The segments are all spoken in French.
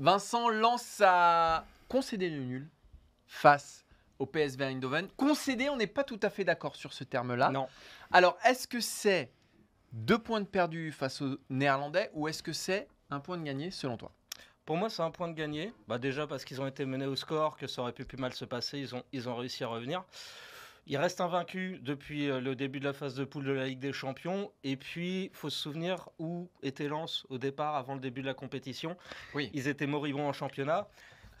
Vincent lance à concéder le nul face au PSV Eindhoven. Concédé, on n'est pas tout à fait d'accord sur ce terme-là. Non. Alors, est-ce que c'est deux points de perdu face aux Néerlandais ou est-ce que c'est un point de gagné selon toi pour moi, c'est un point de gagné. Bah déjà parce qu'ils ont été menés au score, que ça aurait pu plus mal se passer, ils ont, ils ont réussi à revenir. Il reste invaincu depuis euh, le début de la phase de poule de la Ligue des Champions. Et puis, faut se souvenir où était Lens au départ, avant le début de la compétition. Oui. Ils étaient moribonds en championnat.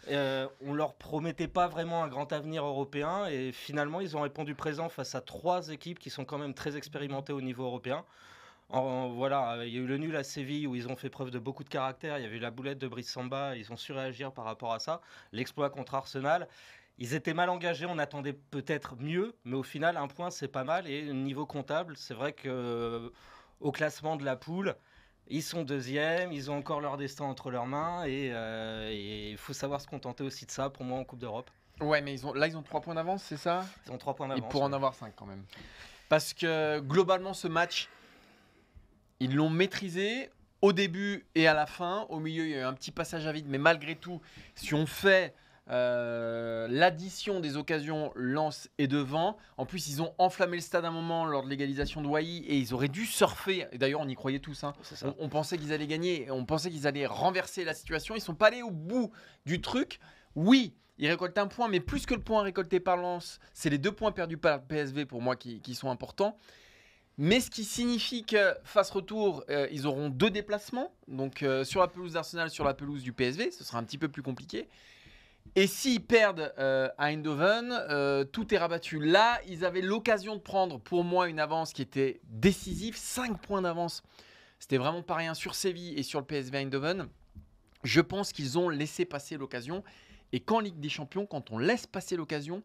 Euh, on leur promettait pas vraiment un grand avenir européen et finalement ils ont répondu présent face à trois équipes qui sont quand même très expérimentées au niveau européen voilà, il y a eu le nul à Séville où ils ont fait preuve de beaucoup de caractère. Il y avait eu la boulette de Brice Samba. Ils ont su réagir par rapport à ça. L'exploit contre Arsenal. Ils étaient mal engagés, on attendait peut-être mieux, mais au final, un point, c'est pas mal. Et niveau comptable, c'est vrai que euh, au classement de la poule, ils sont deuxièmes, ils ont encore leur destin entre leurs mains, euh, et il faut savoir se contenter aussi de ça, pour moi, en Coupe d'Europe. Ouais, mais ils ont, là, ils ont trois points d'avance, c'est ça Ils ont trois points d'avance. pour en avoir cinq quand même. Parce que globalement, ce match, ils l'ont maîtrisé au début et à la fin. Au milieu, il y a eu un petit passage à vide, mais malgré tout, si on fait euh, l'addition des occasions, Lance et devant. En plus, ils ont enflammé le stade à un moment lors de l'égalisation de Wai et ils auraient dû surfer. Et d'ailleurs, on y croyait tous. Hein. On, pensait qu'ils allaient gagner, on pensait qu'ils allaient renverser la situation. Ils sont pas allés au bout du truc. Oui, ils récoltent un point, mais plus que le point récolté par Lens, c'est les deux points perdus par le PSV pour moi qui, qui sont importants. Mais ce qui signifie que face retour, euh, ils auront deux déplacements, donc euh, sur la pelouse d'Arsenal, sur la pelouse du PSV, ce sera un petit peu plus compliqué. Et s'ils perdent euh, à Eindhoven, tout est rabattu. Là, ils avaient l'occasion de prendre pour moi une avance qui était décisive, 5 points d'avance. C'était vraiment pas rien sur Séville et sur le PSV Eindhoven. Je pense qu'ils ont laissé passer l'occasion. Et qu'en Ligue des Champions, quand on laisse passer l'occasion,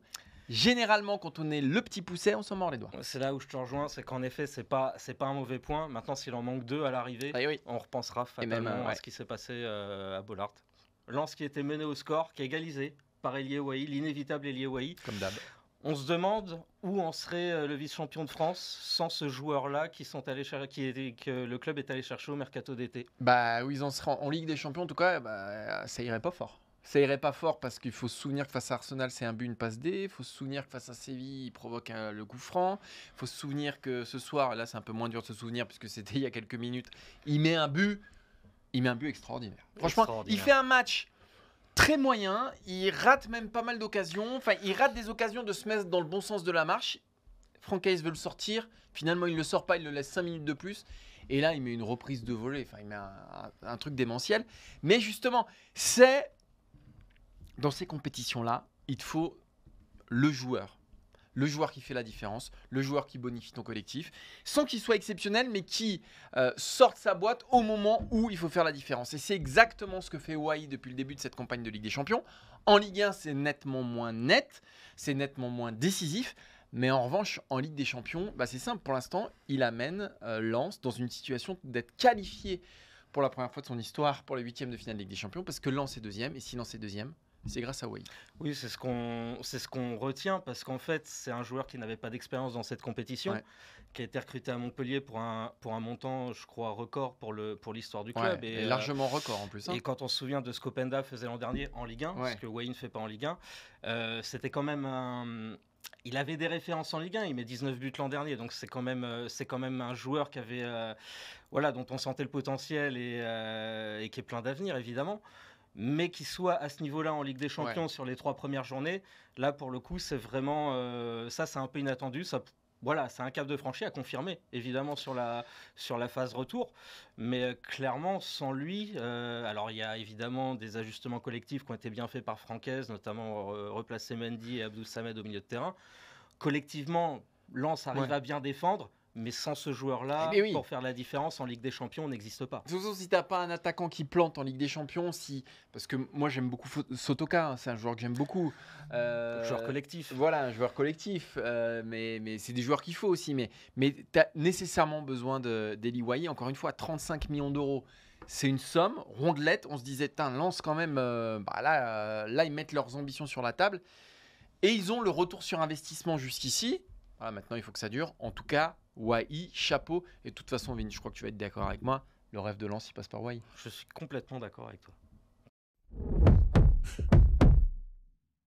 généralement, quand on est le petit pousset, on s'en mord les doigts. C'est là où je te rejoins, c'est qu'en effet, c'est pas, c'est pas un mauvais point. Maintenant, s'il en manque deux à l'arrivée, ah on repensera même, euh, à ce qui s'est passé euh, à Bollard. Lance qui était mené au score, qui est égalisé par Elié l'inévitable Elié Comme d'hab. On se demande où en serait euh, le vice-champion de France sans ce joueur-là qui sont allés qui est, que le club est allé chercher au mercato d'été. Bah où ils en seraient Ligue des Champions en tout cas, bah, ça irait pas fort ça irait pas fort parce qu'il faut se souvenir que face à Arsenal, c'est un but, une passe D. Il faut se souvenir que face à Séville, il provoque le coup franc. Il faut se souvenir que ce soir, là, c'est un peu moins dur de se souvenir puisque c'était il y a quelques minutes, il met un but. Il met un but extraordinaire. Franchement, il fait un match très moyen. Il rate même pas mal d'occasions. Enfin, il rate des occasions de se mettre dans le bon sens de la marche. Franck Hayes veut le sortir. Finalement, il ne le sort pas. Il le laisse 5 minutes de plus. Et là, il met une reprise de volée. Enfin, il met un truc démentiel. Mais justement, c'est dans ces compétitions-là, il te faut le joueur. Le joueur qui fait la différence, le joueur qui bonifie ton collectif, sans qu'il soit exceptionnel, mais qui euh, sorte sa boîte au moment où il faut faire la différence. Et c'est exactement ce que fait Hawaii depuis le début de cette campagne de Ligue des Champions. En Ligue 1, c'est nettement moins net, c'est nettement moins décisif, mais en revanche, en Ligue des Champions, bah, c'est simple. Pour l'instant, il amène euh, Lens dans une situation d'être qualifié pour la première fois de son histoire pour les huitièmes de finale de Ligue des Champions, parce que Lens est deuxième, et si Lens est deuxième, c'est grâce à Wayne Oui, c'est ce qu'on c'est ce qu'on retient parce qu'en fait, c'est un joueur qui n'avait pas d'expérience dans cette compétition, qui a été recruté à Montpellier pour un pour un montant, je crois, record pour le pour l'histoire du club et, euh, largement record en plus. Hein. Et quand on se souvient de ce qu'Openda faisait l'an dernier en Ligue 1, parce que Wayne ne fait pas en Ligue 1, euh, c'était quand même un il avait des références en Ligue 1, il met 19 buts l'an dernier, donc c'est quand même euh, c'est quand même un joueur qui avait voilà dont on sentait le potentiel et qui est plein d'avenir évidemment mais qui soit à ce niveau-là en Ligue des Champions sur les trois premières journées, là pour le coup, c'est vraiment euh, ça, c'est un peu inattendu. Ça, voilà, c'est un cap de franchi à confirmer, évidemment, sur la, sur la phase retour. Mais euh, clairement, sans lui, euh, alors il y a évidemment des ajustements collectifs qui ont été bien faits par Francaise, notamment replacer Mendy et Abdou Samed au milieu de terrain. Collectivement, Lens arrive à bien défendre. Mais sans ce joueur-là, eh ben pour faire la différence en Ligue des Champions, on n'existe pas. façon, si n'as pas un attaquant qui plante en Ligue des Champions, si parce que moi j'aime beaucoup Sotoka, hein, c'est un joueur que j'aime beaucoup. Euh, joueur collectif. Voilà, un joueur collectif. Euh, mais mais c'est des joueurs qu'il faut aussi. Mais mais as nécessairement besoin d'Eli d'Eli Encore une fois, 35 millions d'euros c'est une somme rondelette. On se disait, tiens, lance quand même. Euh, bah là, euh, là, ils mettent leurs ambitions sur la table. Et ils ont le retour sur investissement jusqu'ici. Ah, maintenant, il faut que ça dure. En tout cas, Wai, chapeau. Et de toute façon, Vin, je crois que tu vas être d'accord avec moi. Le rêve de lance il passe par Wai. Je suis complètement d'accord avec toi.